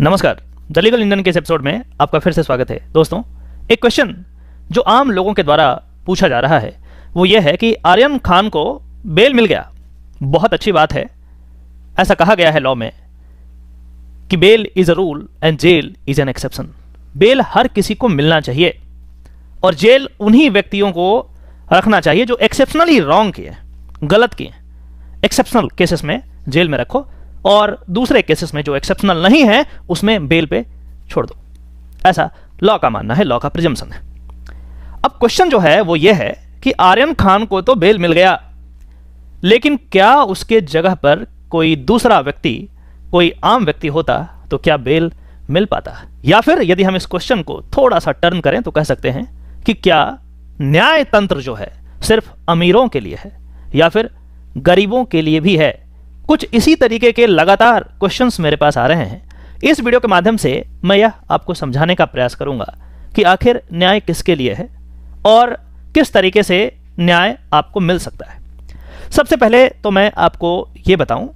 नमस्कार the legal Indian के इस एपिसोड में आपका फिर से स्वागत है दोस्तों एक क्वेश्चन जो आम लोगों के द्वारा पूछा जा रहा है वो ये है कि आर्यन खान को बेल मिल गया बहुत अच्छी बात है ऐसा कहा गया है लॉ में कि bail is a rule and jail is an exception bail हर किसी को मिलना चाहिए और जेल उन्हीं व्यक्तियों को रखना चाहिए जो एक्सेप्शनली रॉन्ग किए गलत किए एक्सेप्शनल केसेस में जेल में रखो और दूसरे केसेस में जो एक्सेप्शनल नहीं है उसमें बेल पे छोड़ दो ऐसा लॉ का मानना है लॉ का प्रिजम्पन है अब क्वेश्चन जो है वो ये है कि आर्यन खान को तो बेल मिल गया लेकिन क्या उसके जगह पर कोई दूसरा व्यक्ति कोई आम व्यक्ति होता तो क्या बेल मिल पाता या फिर यदि हम इस क्वेश्चन को थोड़ा सा टर्न करें तो कह सकते हैं कि क्या न्याय तंत्र जो है सिर्फ अमीरों के लिए है या फिर गरीबों के लिए भी है कुछ इसी तरीके के लगातार क्वेश्चंस मेरे पास आ रहे हैं इस वीडियो के माध्यम से मैं यह आपको समझाने का प्रयास करूंगा कि आखिर न्याय किसके लिए है और किस तरीके से न्याय आपको मिल सकता है सबसे पहले तो मैं आपको ये बताऊं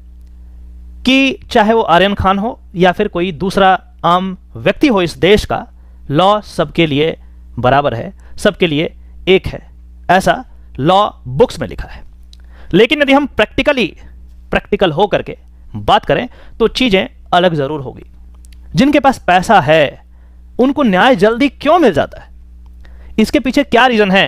कि चाहे वो आर्यन खान हो या फिर कोई दूसरा आम व्यक्ति हो इस देश का लॉ सबके लिए बराबर है सबके लिए एक है ऐसा लॉ बुक्स में लिखा है लेकिन यदि हम प्रैक्टिकली प्रैक्टिकल हो करके बात करें तो चीज़ें अलग ज़रूर होगी जिनके पास पैसा है उनको न्याय जल्दी क्यों मिल जाता है इसके पीछे क्या रीज़न है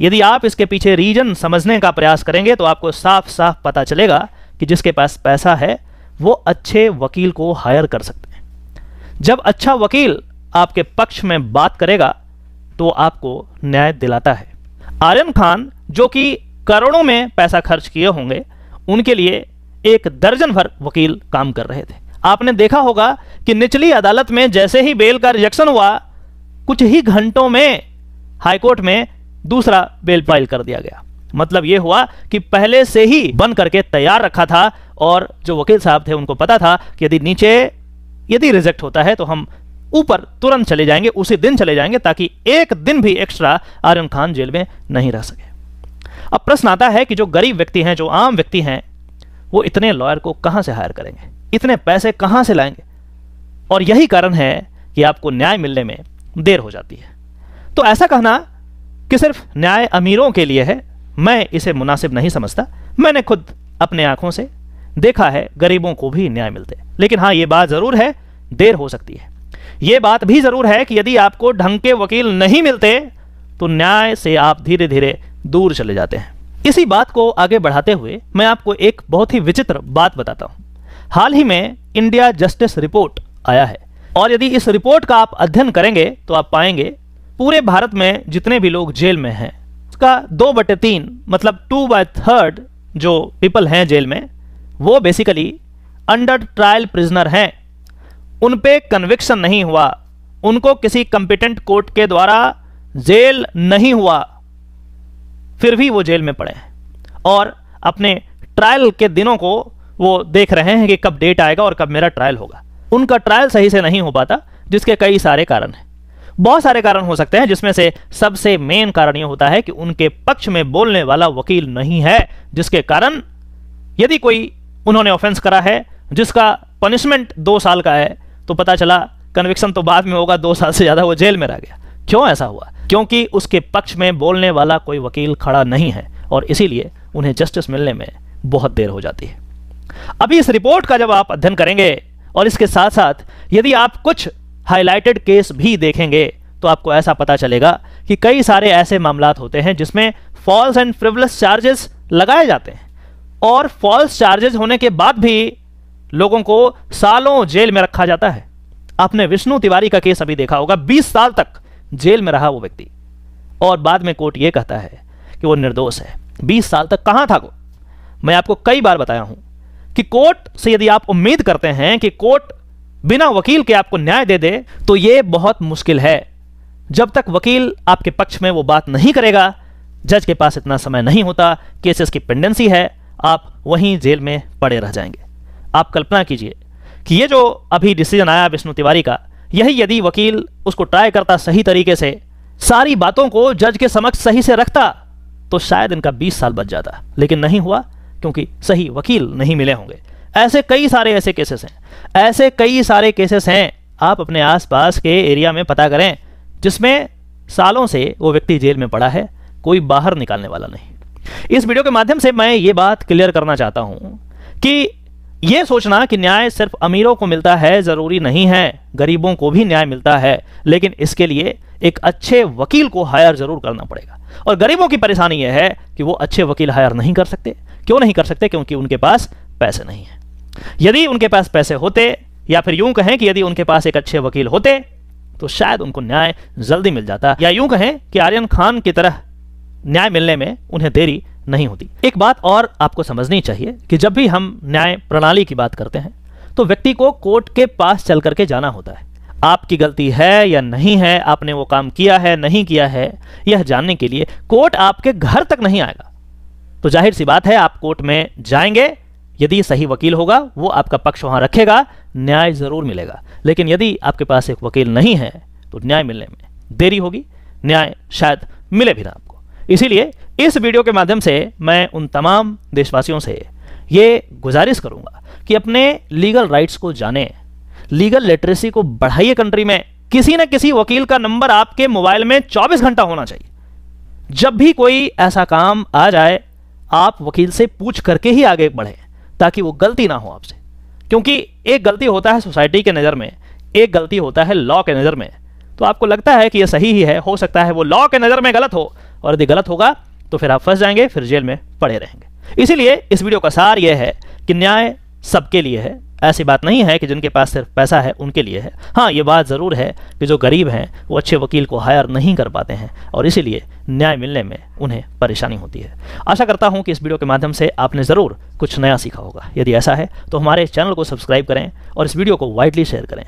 यदि आप इसके पीछे रीजन समझने का प्रयास करेंगे तो आपको साफ साफ पता चलेगा कि जिसके पास पैसा है वो अच्छे वकील को हायर कर सकते हैं जब अच्छा वकील आपके पक्ष में बात करेगा तो आपको न्याय दिलाता है आर्यन खान जो कि करोड़ों में पैसा खर्च किए होंगे उनके लिए एक दर्जन भर वकील काम कर रहे थे आपने देखा होगा कि निचली अदालत में जैसे ही बेल का रिजेक्शन हुआ कुछ ही घंटों में हाईकोर्ट में दूसरा बेल फाइल कर दिया गया मतलब यह हुआ कि पहले से ही बन करके तैयार रखा था और जो वकील साहब थे उनको पता था कि यदि नीचे यदि रिजेक्ट होता है तो हम ऊपर तुरंत चले जाएंगे उसी दिन चले जाएंगे ताकि एक दिन भी एक्स्ट्रा आर्यन खान जेल में नहीं रह सके अब प्रश्न आता है कि जो गरीब व्यक्ति हैं जो आम व्यक्ति हैं वो इतने लॉयर को कहाँ से हायर करेंगे इतने पैसे कहाँ से लाएंगे और यही कारण है कि आपको न्याय मिलने में देर हो जाती है तो ऐसा कहना कि सिर्फ न्याय अमीरों के लिए है मैं इसे मुनासिब नहीं समझता मैंने खुद अपने आंखों से देखा है गरीबों को भी न्याय मिलते लेकिन हाँ ये बात ज़रूर है देर हो सकती है ये बात भी ज़रूर है कि यदि आपको ढंग के वकील नहीं मिलते तो न्याय से आप धीरे धीरे दूर चले जाते हैं इसी बात को आगे बढ़ाते हुए मैं आपको एक बहुत ही विचित्र बात बताता हूं हाल ही में इंडिया जस्टिस रिपोर्ट आया है और यदि इस रिपोर्ट का आप अध्ययन करेंगे तो आप पाएंगे पूरे भारत में जितने भी लोग जेल में हैं उसका दो बटे तीन मतलब टू बाय थर्ड जो पीपल हैं जेल में वो बेसिकली अंडर ट्रायल प्रिजनर हैं उन पे कन्विक्शन नहीं हुआ उनको किसी कंपिटेंट कोर्ट के द्वारा जेल नहीं हुआ फिर भी वो जेल में पड़े हैं और अपने ट्रायल के दिनों को वो देख रहे हैं कि कब डेट आएगा और कब मेरा ट्रायल होगा उनका ट्रायल सही से नहीं हो पाता जिसके कई सारे कारण हैं बहुत सारे कारण हो सकते हैं जिसमें से सबसे मेन कारण यह होता है कि उनके पक्ष में बोलने वाला वकील नहीं है जिसके कारण यदि कोई उन्होंने ऑफेंस करा है जिसका पनिशमेंट दो साल का है तो पता चला कन्विक्सन तो बाद में होगा दो साल से ज़्यादा वो जेल में रह गया क्यों ऐसा हुआ क्योंकि उसके पक्ष में बोलने वाला कोई वकील खड़ा नहीं है और इसीलिए उन्हें जस्टिस मिलने में बहुत देर हो जाती है अभी इस रिपोर्ट का जब आप अध्ययन करेंगे और इसके साथ साथ यदि आप कुछ हाईलाइटेड केस भी देखेंगे तो आपको ऐसा पता चलेगा कि कई सारे ऐसे मामला होते हैं जिसमें फॉल्स एंड फ्रिवलस चार्जेस लगाए जाते हैं और फॉल्स चार्जेस होने के बाद भी लोगों को सालों जेल में रखा जाता है आपने विष्णु तिवारी का केस अभी देखा होगा 20 साल तक जेल में रहा वो व्यक्ति और बाद में कोर्ट ये कहता है कि वो निर्दोष है बीस साल तक कहाँ था वो मैं आपको कई बार बताया हूँ कि कोर्ट से यदि आप उम्मीद करते हैं कि कोर्ट बिना वकील के आपको न्याय दे दे तो ये बहुत मुश्किल है जब तक वकील आपके पक्ष में वो बात नहीं करेगा जज के पास इतना समय नहीं होता केसेस की पेंडेंसी है आप वहीं जेल में पड़े रह जाएंगे आप कल्पना कीजिए कि ये जो अभी डिसीजन आया विष्णु तिवारी का यही यदि वकील उसको ट्राई करता सही तरीके से सारी बातों को जज के समक्ष सही से रखता तो शायद इनका 20 साल बच जाता लेकिन नहीं हुआ क्योंकि सही वकील नहीं मिले होंगे ऐसे कई सारे ऐसे केसेस हैं ऐसे कई सारे केसेस हैं आप अपने आसपास के एरिया में पता करें जिसमें सालों से वो व्यक्ति जेल में पड़ा है कोई बाहर निकालने वाला नहीं इस वीडियो के माध्यम से मैं ये बात क्लियर करना चाहता हूं कि ये सोचना कि न्याय सिर्फ अमीरों को मिलता है ज़रूरी नहीं है गरीबों को भी न्याय मिलता है लेकिन इसके लिए एक अच्छे वकील को हायर ज़रूर करना पड़ेगा और गरीबों की परेशानी यह है कि वो अच्छे वकील हायर नहीं कर सकते क्यों नहीं कर सकते क्योंकि उनके पास पैसे नहीं है यदि उनके पास पैसे होते या फिर यूं कहें कि यदि उनके पास एक अच्छे वकील होते तो शायद उनको न्याय जल्दी मिल जाता या यूं कहें कि आर्यन खान की तरह न्याय मिलने में उन्हें देरी नहीं होती एक बात और आपको समझनी चाहिए कि जब भी हम न्याय प्रणाली की बात करते हैं तो व्यक्ति को कोर्ट के पास चल करके जाना होता है आपकी गलती है या नहीं है आपने वो काम किया है नहीं किया है यह जानने के लिए कोर्ट आपके घर तक नहीं आएगा तो जाहिर सी बात है आप कोर्ट में जाएंगे यदि सही वकील होगा वो आपका पक्ष वहां रखेगा न्याय जरूर मिलेगा लेकिन यदि आपके पास एक वकील नहीं है तो न्याय मिलने में देरी होगी न्याय शायद मिले भी ना आपको इसीलिए इस वीडियो के माध्यम से मैं उन तमाम देशवासियों से ये गुजारिश करूंगा कि अपने लीगल राइट्स को जाने लीगल लिटरेसी को बढ़ाइए कंट्री में किसी न किसी वकील का नंबर आपके मोबाइल में 24 घंटा होना चाहिए जब भी कोई ऐसा काम आ जाए आप वकील से पूछ करके ही आगे बढ़ें ताकि वो गलती ना हो आपसे क्योंकि एक गलती होता है सोसाइटी के नज़र में एक गलती होता है लॉ के नज़र में तो आपको लगता है कि यह सही ही है हो सकता है वो लॉ के नज़र में गलत हो और यदि गलत होगा तो फिर आप फंस जाएंगे फिर जेल में पड़े रहेंगे इसीलिए इस वीडियो का सार यह है कि न्याय सबके लिए है ऐसी बात नहीं है कि जिनके पास सिर्फ पैसा है उनके लिए है हाँ ये बात ज़रूर है कि जो गरीब हैं वो अच्छे वकील को हायर नहीं कर पाते हैं और इसीलिए न्याय मिलने में उन्हें परेशानी होती है आशा करता हूँ कि इस वीडियो के माध्यम से आपने ज़रूर कुछ नया सीखा होगा यदि ऐसा है तो हमारे चैनल को सब्सक्राइब करें और इस वीडियो को वाइडली शेयर करें